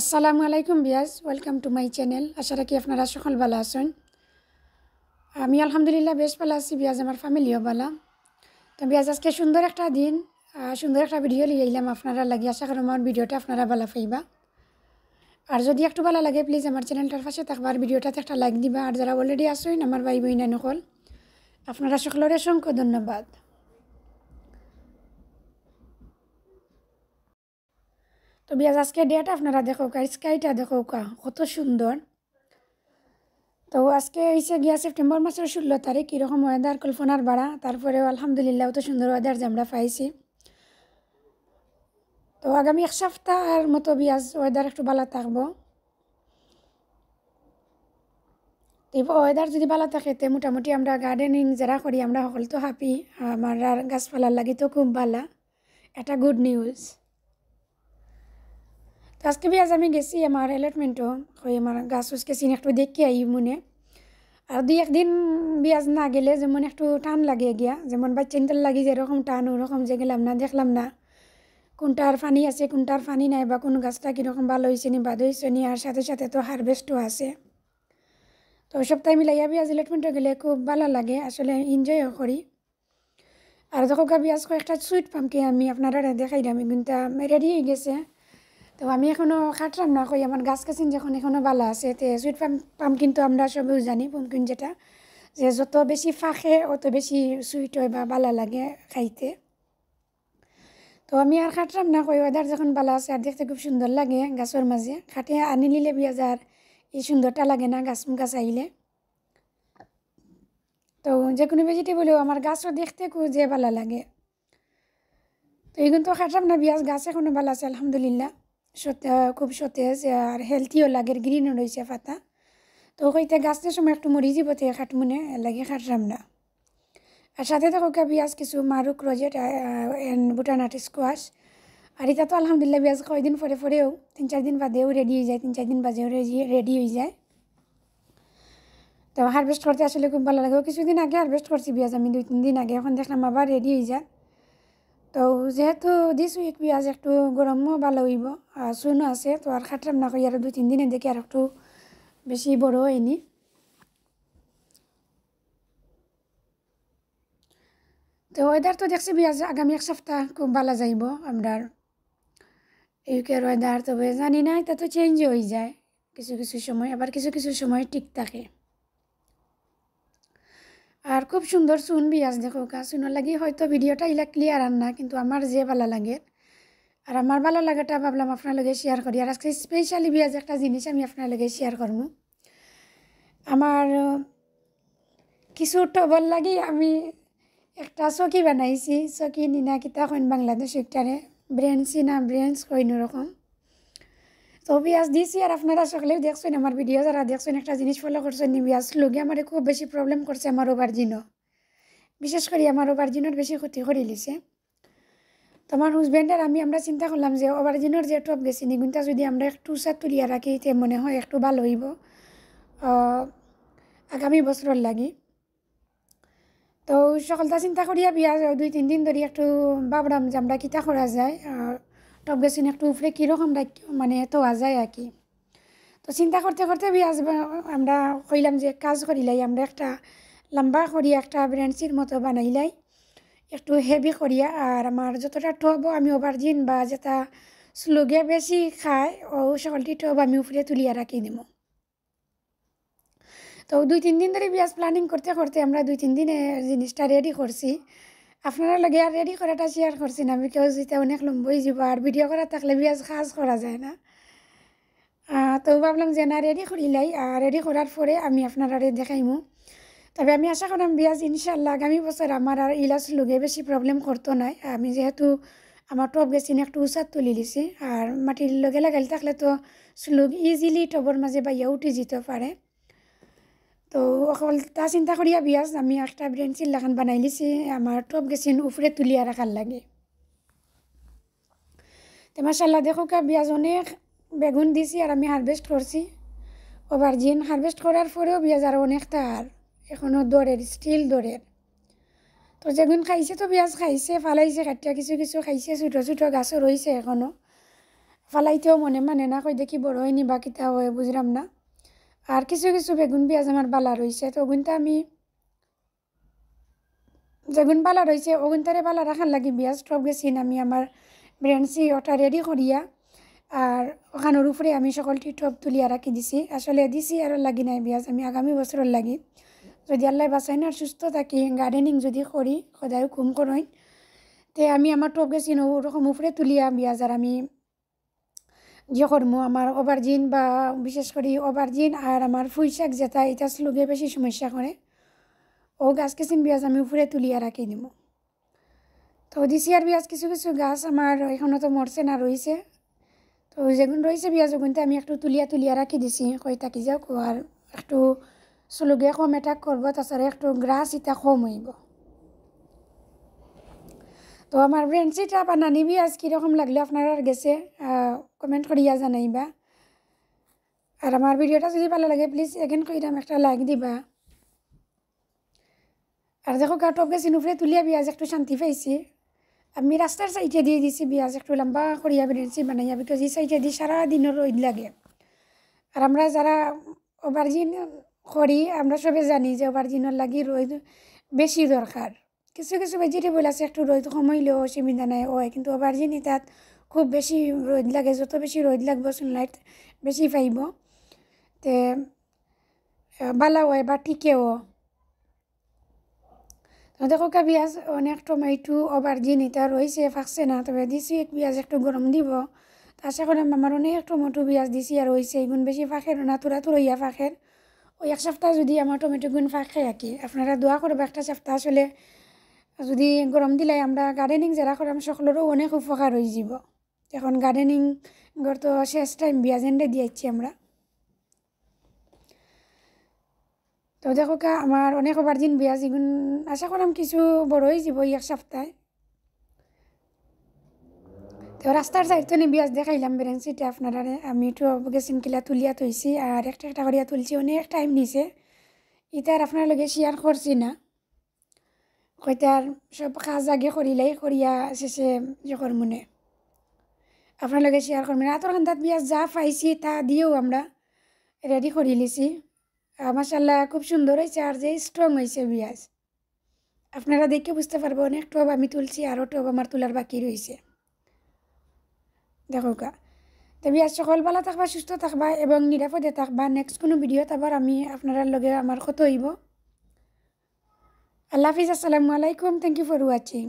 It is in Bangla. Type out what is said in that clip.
আসসালামু আলাইকুম বিয়াজ ওয়েলকাম টু মাই চ্যানেল আশা রাখি আপনারা সকল ভালো আছেন আমি আলহামদুলিল্লাহ বেশ ভালো আছি বিয়াজ আমার ফ্যামিলিও ভালো তো বিয়াজ আজকে সুন্দর একটা দিন সুন্দর একটা ভিডিও লিয়ে এলাম আপনারা লাগে আশা করি আমার ভিডিওটা আপনারা ভালো পাইবা আর যদি একটু ভালো লাগে প্লিজ আমার চ্যানেলটার পাশে থাকবার ভিডিওটাতে একটা লাইক দিবা আর যারা অলরেডি আসেন আমার ভাই বই নকল আপনারা সকলের অসংখ্য ধন্যবাদ তো বিয়াজ আজকে ডেট আপনারা দেখো স্কাইটা দেখো কত সুন্দর তো আজকে হয়েছে গিয়া সেপ্টেম্বর মাসের ষোলো তারিখ কীরকম ওয়েদার কল্পনার বাড়া তারপরেও আলহামদুলিল্লাহ তো সুন্দর ওয়েদার যে আমরা পাইছি তো আগামী এক সপ্তাহের মতো বিয়াজ ওয়েদার একটু ভালো থাকবো এবার ওয়েদার যদি ভালো থাকে তো মোটামুটি আমরা গার্ডেনিং যারা করি আমরা সকল তো হাপি আমার গাছপালার লাগি তো খুব ভালো এটা গুড নিউজ আজকে বিয়াজ আমি গেছি আমার এলটমেন্টও হয়ে আমার গাছ উসকে চিন একটু দেখি আই মনে আর দুই একদিন বিয়াজ না গেলে যেমন একটু টান লাগে গিয়া যেমন লাগি লাগে যেরকম টান ওরকম যে গেলাম না দেখলাম না কোনটার পানি আছে কোনটার পানি নাই বা কোন গাছটা কীরকম ভালো হয়েছে নি বাদ হয়েছে নি আর সাথে সাথে তো হারভেস্টও আছে তো সপ্তাহে মিলাইয়া বিয়াজ এলটমেন্টও গেলে খুব ভালো লাগে আসলে এনজয়ও করি আর দেখো বিয়াজ একটা সুইট পামকে আমি আপনারা দেখাই আমি কিন্তু রেডি হয়ে গেছে তো আমি এখনও খাটলাম না কই আমার গাছ কাছিন যখন এখনও ভালো আছে তো সুইট পাম পাম কিন্তু আমরা সবেও জানি পামকিন যেটা যে যত বেশি ফাঁকে অত বেশি সুইট হয় বা ভালো লাগে খাইতে তো আমি আর খাটলাম না কই ওদার যখন ভালো আছে আর দেখতে খুব সুন্দর লাগে গাছের মাঝে খাটে আনি নিলে বিয়াজ আর এই সুন্দরটা লাগে না গাছ গাছ আইলে তো যে কোনো ভেজিটেবলও আমার গাছও দেখতে যে ভালো লাগে তো এই কিন্তু খাটলাম না বিয়াজ গাছ এখনও ভালো আছে আলহামদুলিল্লাহ খুব সতেজ আর হেলথিও লাগে গ্রিনও রয়েছে পাতা তো হইতে গাছটার সময় একটু মরি যাব তো মনে লাগে খাটলাম না আর সাথে দেখো বিয়াজ কিছু মারুক রজেট ভুটান বুটানাট স্কোয়াশ আর এটা তো আলহামদুলিল্লাহ পেঁয়াজ কয়দিন পরে পরেও তিন চার দিন বাদেও রেডি হয়ে যায় তিন চার দিন বাজেও রেডি হয়ে যায় তো হারভেস্ট করতে আসলে খুব ভালো লাগে কিছুদিন আগে হারভেস্ট করছি বিয়াজ আমি দুই তিন দিন আগে এখন দেখলাম আবার রেডি হয়ে যায় তো যেহেতু দিস উইক পেঁয়াজ একটু গরমও ভালো হইব আর আছে তো আর খাটলাম না মানে করি আর দুই তিন দিনে দেখি আর একটু বেশি বড় হয়নি তো ওয়েদার তো দেখছি পেঁয়াজ আগামী এক সপ্তাহ খুব ভালো যাইব আমরা ইউকের ওয়েদার তবে জানি না এটা তো চেঞ্জ হয়ে যায় কিছু কিছু সময় আবার কিছু কিছু সময় ঠিক থাকে আর খুব সুন্দর চুন বিয়াজ দেখো গা লাগি হয়তো ভিডিওটা ইলা ক্লিয়ার আর না কিন্তু আমার যে ভালো লাগে আর আমার ভালো লাগাটা ভাবলাম আপনার লগে শেয়ার করি আর আজকে স্পেশালি বিয়াজ একটা জিনিস আমি আপনার লগে শেয়ার করবো আমার কিছু টবল লাগি আমি একটা চকি বানাইছি চকি নিনা কিতা কইন বাংলাদেশ একটারে ব্রেঞ্চি না ব্রেঞ্চ কইন ওরকম তো বিয়াস দিছি আর আপনারা সকলেও দেখছেন আমার ভিডিও যারা দেখছেন একটা জিনিস ফলো করছেন নি বিয়াস আমার খুব বেশি প্রবলেম করছে আমার ওভারজিনও বিশেষ করে আমার ওভারজিনের বেশি ক্ষতি করে লিছে তো আমার হাজব্যান্ডের আমি আমরা চিন্তা করলাম যে ওভারজিনের যে টপ গেছি নিগুনটা যদি আমরা একটু উৎসাহ তুলিয়া রাখি তে মনে হয় একটু ভালো হইব আগামী বছরের লাগি তো সকলটা চিন্তা করিয়া বিয়া দুই তিন দিন ধরে একটু বাবরাম যে আমরা কিতা করা যায় টপ গেছেন একটু উপরে কীরকম রাখ মানে তোয়া যায় আর কি তো চিন্তা করতে করতে বি আজ আমরা কইলাম যে কাজ করিলাই আমরা একটা লম্বা করি একটা ব্রেঞ্চির মতো বানাইলাই একটু হেভি করিয়া আর আমার যতটা টব আমি দিন বা যেটা স্লোগে বেশি খায় ও সকলটি টব আমি উপরে তুলিয়া রাখি দিব তো দুই তিন দিন ধরে বিয়াজ প্ল্যানিং করতে করতে আমরা দুই তিন দিনে জিনিসটা রেডি করছি আপনারা লগে আর রেডি করাটা শেয়ার করছি না আমি কেউ যেতে অনেক লম্বই যাব আর ভিডিও করা থাকলে বিয়াজ খাস করা যায় না তো ভাবলাম যে না রেডি করিলাই আর রেডি করার পরে আমি আপনারা দেখাইমু তবে আমি আশা করলাম বিয়াজ ইনশাল্লাহ আগামী বছর আমার আর ইলাজ লুগে বেশি প্রবলেম করতো নাই আমি যেহেতু আমার টপ গেছিনে একটু উচাত তুলি দিছি আর মাটির লগে লাগাইলে থাকলে তো স্লুগ ইজিলি টবর মাঝে বা ইয়া উঠে যেতে পারে তো অকল তা চিন্তা করিয়া বিয়াজ আমি একটা ব্রেন চিল্লাখান বানাই লিছি আমার টপ গেছিন উপরে তুলিয়া রাখার লাগে তো মাসাল্লাহ দেখো বিয়াজ অনেক বেগুন দিছি আর আমি হারভেস্ট করছি ওবার জিন হারভেস্ট করার পরেও বিয়াজ আর অনেক আৰ এখনও দরের স্টিল দরের তো যেগুন খাইছে তো বিয়াজ খাইছে ফালাইছে কাটিয়া কিছু কিছু খাইছে ছোটো ছোটো গাছও রয়েছে এখনও ফালাইতেও মনে মানে না কই দেখি বড় হয়নি বাকিটা কিতা হয় বুঝলাম না আর কিছু কিছু বেগুন পেঁয়াজ আমার বালা রয়েছে তো ওগুনতে আমি যেগুন বালা রয়েছে ওগুনতারে বালা রাখার লাগি পেঁয়াজ টপ গেছি আমি আমার ব্রেন্সি ওটা রেডি করিয়া আর ওখানোর উপরে আমি সকলটি টপ তুলিয়া রাখি দিছি আসলে দিছি আর লাগি নাই পেঁয়াজ আমি আগামী বছরের লাগি যদি আল্লাহ বাঁচাই না সুস্থ থাকি গার্ডেনিং যদি করি সদায় ঘুম করইন তে আমি আমার টপ গেছি ওরকম উপরে তুলিয়া পেঁয়াজ আর আমি যখন মো আমাৰ ওভাৰজিন বা বিশেষ কৰি অভাৰজিন আৰু আমাৰ ফুল শাক যেটা এটা লোকে বেশি সমস্যা কৰে অ' গাছ কিছু বিয়াজ আমি উপৰে তুলিয়া ৰাখি দিম তো দিছি আৰ বিয়াজ কিছু কিছু গাছ আমাৰ এখনও মৰছে না ৰৈছে তো যেগুন ৰয়েছে পেঁয়াজ ওগুনতে আমি একটু তুলিয়া তুলিয়া ৰাখি দিছি কৈ থাকি যাওঁ আৰু একটু চলুকে কম এটা কৰবো তাৰপিছত একটো গ্ৰাছ ইটা কম হইব তো আমার ফ্রেন্ড চিটা নানিবি আজ কীরকম লাগলো আপনারা আর গেছে কমেন্ট করিয়া জানাইবা আর আমার ভিডিওটা যদি ভালো লাগে প্লিজ এগেন কইরাম একটা লাইক দিবা আর দেখো টপ গেছি নুফরে তুলিয়া বিয়াজ একটু শান্তি পাইছি আমি রাস্তার সাইডে দিয়ে দিছি বিয়াজ একটু লম্বা করিয়া বেরিয়েছি বানাইয়া বিকজ এই সাইডে দিয়ে সারাদিনও রোদ লাগে আর আমরা যারা ওভারজিন করি আমরা সবে জানি যে ওভারজিনের লাগি রোদ বেশি দরকার কিছু কিছু ভেজিটেবল আছে একটু রোদ কমাইলেও অসুবিধা নাই হয় কিন্তু অভারজিনি তাত খুব বেশি রোদ লাগে যত বেশি রোদ লাগবে সানলাইট বেশি পাইব তে বালা হয় বা ঠিকেও দেখো ককা পেঁয়াজ অনেক টমেটো অভারজিন এটা রয়েছে ফাঁকছে না তবে দিছি এক পেঁয়াজ একটু গরম দিব আশা করি আমার অনেক টমেটো পেঁয়াজ দিছি আর হয়েছে এইগুণ বেশি ফাঁকের না তোরা তুরইয়া ফাঁকের ওই এক সপ্তাহ যদি আমার টমেটো গুণ ফাঁকে আর কি আপনারা দোয়া করবে একটা সপ্তাহ আসলে যদি গরম দিলে আমরা গার্ডেনিং যারা করাম সকলেরও অনেক উপকার হয়ে যাব এখন গার্ডেনিং গর তো শেষ টাইম বিয়াজেন্ডে দিয়েছি আমরা তো দেখো কা আমার অনেক ওভার দিন বিয়া যেগুন আশা করাম কিছু বড় হয়ে যাব এক সপ্তাহে তো রাস্তার সাইড নিয়ে বিয়াজ দেখাইলাম বেরেন্সিটা আপনারা আমি তো গেছিন কিলা তুলিয়া থইছি আর একটা একটা করিয়া তুলছি অনেক টাইম নিছে ইতার আপনার লগে শেয়ার করছি না কইতার সব কাজ আগে করিলাই করিয়া শেষে যে কর্মনে আপনার লগে শেয়ার করবেন আতর খান্দাত বিয়া যা পাইছি তা দিয়েও আমরা রেডি করি লিছি মাসাল্লাহ খুব সুন্দর হয়েছে আর যে স্ট্রং হয়েছে বিয়াজ আপনারা দেখে বুঝতে পারবো অনেক টব আমি তুলছি আরও টব আমার তোলার বাকি রয়েছে দেখো কা তবে আজ সকালবেলা থাকবা সুস্থ থাকবা এবং নিরাপদে থাকবা নেক্সট কোনো ভিডিও তারপর আমি আপনার লগে আমার কত হইব আল্লাহ হাফিজ আসসালামু আলাইকুম থ্যাংক ইউ ফর ওয়াচিং